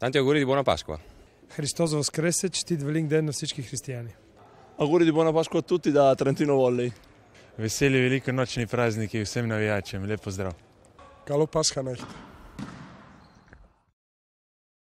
Tanti auguri di buona Pasqua. Cristoso Voskrese, citi dveling den a tutti i cristiani. Auguri di buona Pasqua a tutti da Trentino Volley. Veseli veliko nocini prazniki vsem navijačem, lepo zdrav. Kalo Pasqua, nekaj.